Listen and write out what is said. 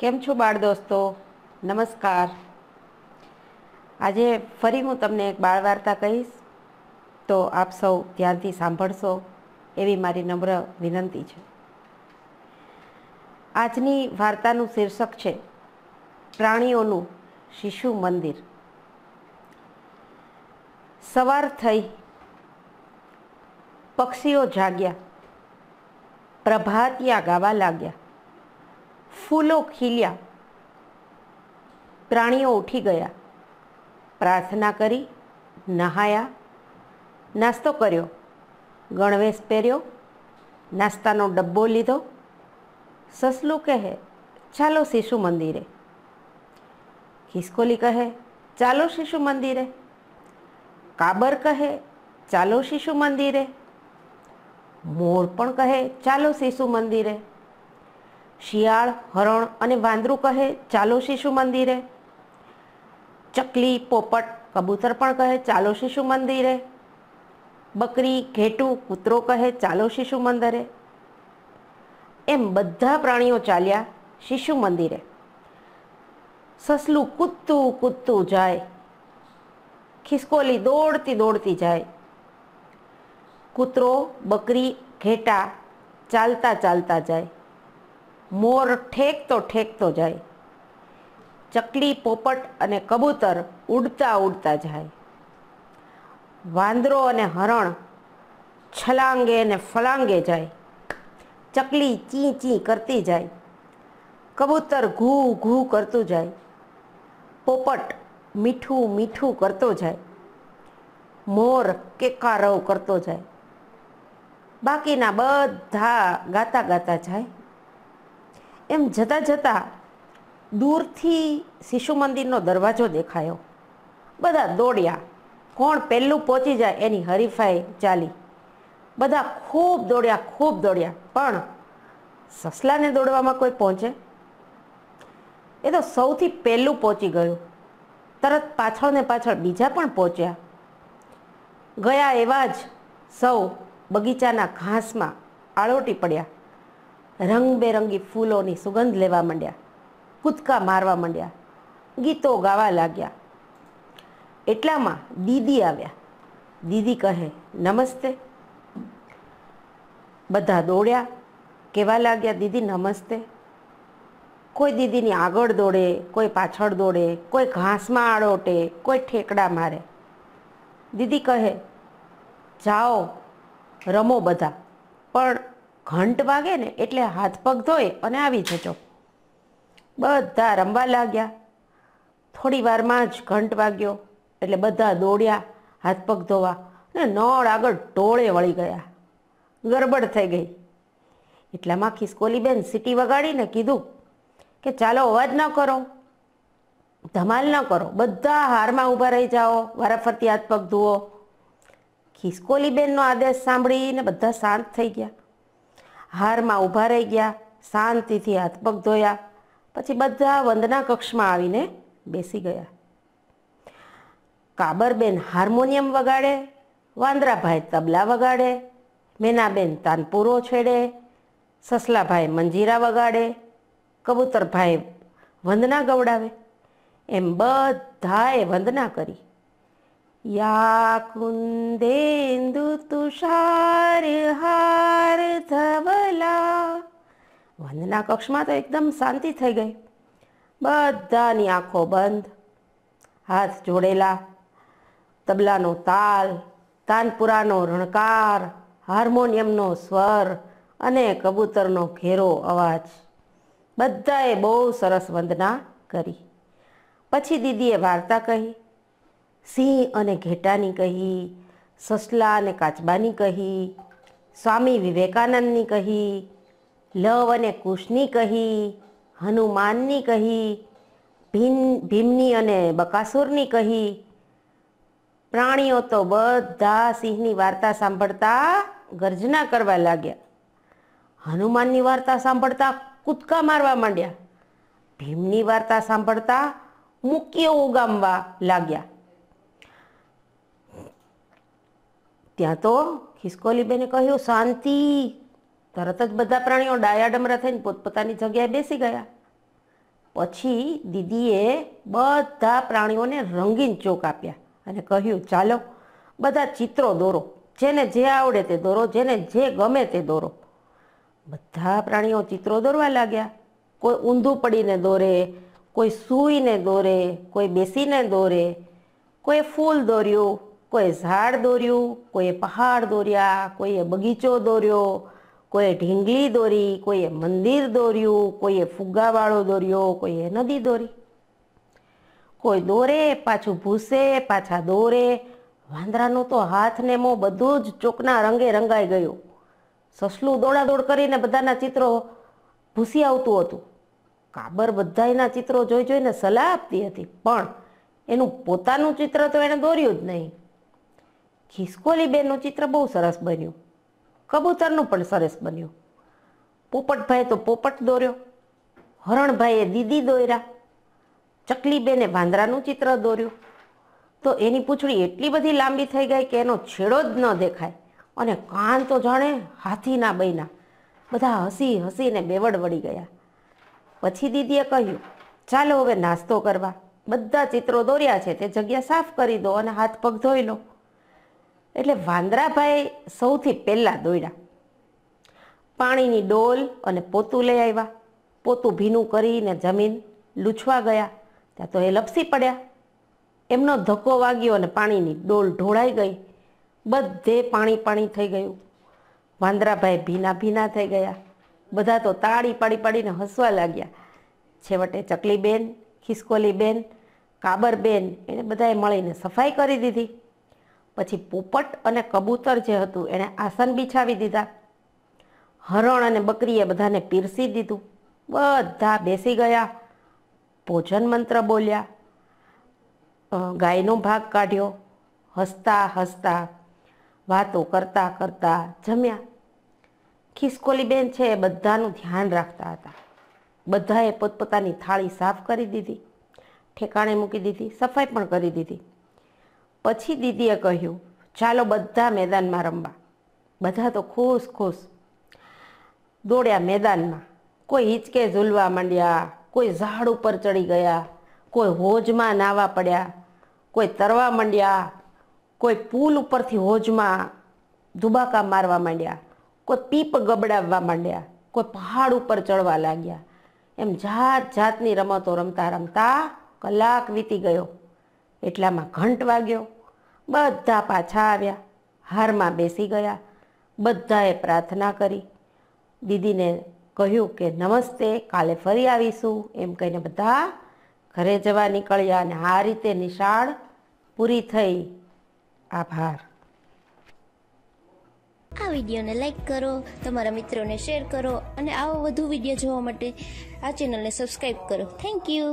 કેમ છો બાળ દોસ્તો નમસ્કાર આજે ફરી હું તમને એક બાળ વાર્તા કહીશ તો આપ સૌ ધ્યાનથી સાંભળશો એવી મારી નમ્ર વિનંતી છે આજની વાર્તાનું શીર્ષક છે પ્રાણીઓનું શિશુ મંદિર સવાર થઈ પક્ષીઓ જાગ્યા પ્રભાતિયા ગાવા લાગ્યા फूलों खीलिया प्राणियों उठी गया प्रार्थना करी नहाया नास्तो करो गणवेश पहरियो नास्ता डब्बो लीधो ससलू कहे चालो शिशु मंदिर खिस्कोली कहे चालो शिशु मंदिर काबर कहे चालो शिशु मंदिर मोर पण कहे चालो शिशु मंदिर શિયાળ હરણ અને વાંદરું કહે ચાલો શિશુ મંદિરે ચકલી પોપટ કબૂતર પણ કહે ચાલો શિશુ મંદિરે બકરી ઘેટું કૂતરો કહે ચાલો શિશુ મંદિરે એમ બધા પ્રાણીઓ ચાલ્યા શિશુ મંદિરે સસલું કૂદતું કૂદતું જાય ખિસકોલી દોડતી દોડતી જાય કૂતરો બકરી ઘેટા ચાલતા ચાલતા જાય મોર ઠેકતો ઠેકતો જાય ચકલી પોપટ અને કબૂતર ઉડતા ઉડતા જાય વાંદરો અને હરણ છલાંગે અને ફલાંગે જાય ચકલી ચી ચી કરતી જાય કબૂતર ઘૂ ઘૂ કરતું જાય પોપટ મીઠું મીઠું કરતો જાય મોર કેકારવ કરતો જાય બાકીના બધા ગાતા ગાતા જાય એમ જતાં જતાં દૂરથી શિશુ મંદિરનો દરવાજો દેખાયો બધા દોડ્યા કોણ પહેલું પહોંચી જાય એની હરીફાઈ ચાલી બધા ખૂબ દોડ્યા ખૂબ દોડ્યા પણ સસલાને દોડવામાં કોઈ પહોંચે એ તો સૌથી પહેલું પહોંચી ગયું તરત પાછળ ને પાછળ બીજા પણ પહોંચ્યા ગયા એવા જ સૌ બગીચાના ઘાસમાં આળોટી પડ્યા રંગબેરંગી ફૂલોની સુગંધ લેવા માંડ્યા કૂદકા મારવા માંડ્યા ગીતો ગાવા લાગ્યા એટલામાં દીદી આવ્યા દીદી કહે નમસ્તે બધા દોડ્યા કહેવા લાગ્યા દીદી નમસ્તે કોઈ દીદીની આગળ દોડે કોઈ પાછળ દોડે કોઈ ઘાસમાં આડોટે કોઈ ઠેકડા મારે દીદી કહે જાઓ રમો બધા પણ ઘંટ વાગે ને એટલે હાથ પગ ધોઈ અને આવી જજો બધા રમવા લાગ્યા થોડી વારમાં જ ઘંટ વાગ્યો એટલે બધા દોડ્યા હાથ પગ ધોવા ને નળ આગળ ટોળે વળી ગયા ગરબડ થઈ ગઈ એટલામાં ખિસકોલીબેન સીટી વગાડીને કીધું કે ચાલો અવાજ ન કરો ધમાલ ન કરો બધા હારમાં ઊભા રહી જાઓ વારાફરતી હાથ પગ ધુઓ ખિસકોલીબેનનો આદેશ સાંભળીને બધા શાંત થઈ ગયા હારમાં ઊભા રહી ગયા શાંતિથી હાથપગ ધોયા પછી બધા વંદના કક્ષમાં આવીને બેસી ગયા કાબરબેન હાર્મોનિયમ વગાડે વાંદરાભાઈ તબલા વગાડે મેનાબેન તાનપુરો છેડે સસલાભાઈ મંજીરા વગાડે કબૂતરભાઈ વંદના ગવડાવે એમ બધાએ વંદના કરી યા કુંદેન્દુ તુષાર હાર ધવલા વંદના કક્ષમાં તો એકદમ શાંતિ થઈ ગઈ બધાની આંખો બંધ હાથ જોડેલા તબલાનો તાલ તાનપુરાનો રણકાર હાર્મોનિયમનો સ્વર અને કબૂતરનો ઘેરો અવાજ બધાએ બહુ સરસ વંદના કરી પછી દીદીએ વાર્તા કહી સિંહ અને ઘેટાની કહી સસલા અને કાચબાની કહી સ્વામી વિવેકાનંદની કહી લવ અને કુશની કહી હનુમાનની કહી ભીમ ભીમની અને બકાસુરની કહી પ્રાણીઓ તો બધા સિંહની વાર્તા સાંભળતા ગર્જના કરવા લાગ્યા હનુમાનની વાર્તા સાંભળતા કૂદકા મારવા માંડ્યા ભીમની વાર્તા સાંભળતા મુક્કીઓ ઉગામવા લાગ્યા ત્યાં તો ખિસકોલીબેને કહ્યું શાંતિ તરત જ બધા પ્રાણીઓ ડાયાડમરા થઈને પોતપોતાની જગ્યાએ બેસી ગયા પછી દીદીએ બધા પ્રાણીઓને રંગીન ચોક આપ્યા અને કહ્યું ચાલો બધા ચિત્રો દોરો જેને જે આવડે તે દોરો જેને જે ગમે તે દોરો બધા પ્રાણીઓ ચિત્રો દોરવા લાગ્યા કોઈ ઊંધું પડીને દોરે કોઈ સૂઈને દોરે કોઈ બેસીને દોરે કોઈ ફૂલ દોર્યું કોઈ ઝાડ દોર્યું કોઈએ પહાડ દોર્યા કોઈએ બગીચો દોર્યો કોઈએ ઢીંગલી દોરી કોઈએ મંદિર દોર્યું કોઈએ ફુગ્ગાવાળો દોર્યો કોઈએ નદી દોરી કોઈ દોરે પાછું ભૂસે પાછા દોરે વાંદરાનું તો હાથ ને મો બધું જ ચોકના રંગે રંગાઈ ગયું સસલું દોડાદોડ કરીને બધાના ચિત્રો ભૂસી આવતું હતું કાબર બધાના ચિત્રો જોઈ જોઈને સલાહ આપતી હતી પણ એનું પોતાનું ચિત્ર તો એણે દોર્યું જ નહીં ખિસકોલીબેનનું ચિત્ર બહુ સરસ બન્યું કબૂતરનું પણ સરસ બન્યું પોપટભાઈ તો પોપટ દોર્યો હરણભાઈએ દીદી દોર્યા ચકલીબેને વાંદરાનું ચિત્ર દોર્યું તો એની પૂંછડી એટલી બધી લાંબી થઈ ગઈ કે એનો છેડો જ ન દેખાય અને કાન તો જાણે હાથીના બૈના બધા હસી હસીને બેવડ વળી ગયા પછી દીદીએ કહ્યું ચાલો હવે નાસ્તો કરવા બધા ચિત્રો દોર્યા છે તે જગ્યા સાફ કરી દો અને હાથ પગ ધોઈ લો એટલે વાંદરાભાઈ સૌથી પહેલાં દોડ્યા પાણીની ડોલ અને પોતું લઈ આવ્યા પોતું ભીનું કરીને જમીન લૂછવા ગયા ત્યાં તો એ લપસી પડ્યા એમનો ધક્કો વાગ્યો અને પાણીની ડોલ ઢોળાઈ ગઈ બધે પાણી પાણી થઈ ગયું વાંદરાભાઈ ભીના ભીના થઈ ગયા બધા તો તાળી પાડી પાડીને હસવા લાગ્યા છેવટે ચકલીબેન ખિસકોલીબેન કાબરબેન એને બધાએ મળીને સફાઈ કરી દીધી પછી પોપટ અને કબૂતર જે હતું એણે આસન બિછાવી દીધા હરણ અને બકરીએ બધાને પીરસી દીધું બધા બેસી ગયા ભોજન મંત્ર બોલ્યા ગાયનો ભાગ કાઢ્યો હસતા હસતા વાતો કરતા કરતા જમ્યા ખિસકોલીબેન છે એ બધાનું ધ્યાન રાખતા હતા બધાએ પોતપોતાની થાળી સાફ કરી દીધી ઠેકાણે મૂકી દીધી સફાઈ પણ કરી દીધી પછી દીદીએ કહ્યું ચાલો બધા મેદાનમાં રમવા બધા તો ખુશ ખુશ દોડ્યા મેદાનમાં કોઈ હિંચકે ઝૂલવા માંડ્યા કોઈ ઝાડ ઉપર ચડી ગયા કોઈ હોજમાં નાવા પડ્યા કોઈ તરવા માંડ્યા કોઈ પુલ ઉપરથી હોજમાં ધુબાકા મારવા માંડ્યા કોઈ પીપ ગબડાવવા માંડ્યા કોઈ પહાડ ઉપર ચડવા લાગ્યા એમ જાત જાતની રમતો રમતા રમતા કલાક વીતી ગયો એટલામાં ઘંટ વાગ્યો બધા પાછા આવ્યા હારમાં બેસી ગયા બધાએ પ્રાર્થના કરી દીદીને કહ્યું કે નમસ્તે કાલે ફરી આવીશું એમ કહીને બધા ઘરે જવા નીકળ્યા અને આ રીતે નિશાળ પૂરી થઈ આભાર આ વિડીયોને લાઈક કરો તમારા મિત્રોને શેર કરો અને આવો વધુ વિડીયો જોવા માટે આ ચેનલને સબસ્ક્રાઈબ કરો થેન્ક યુ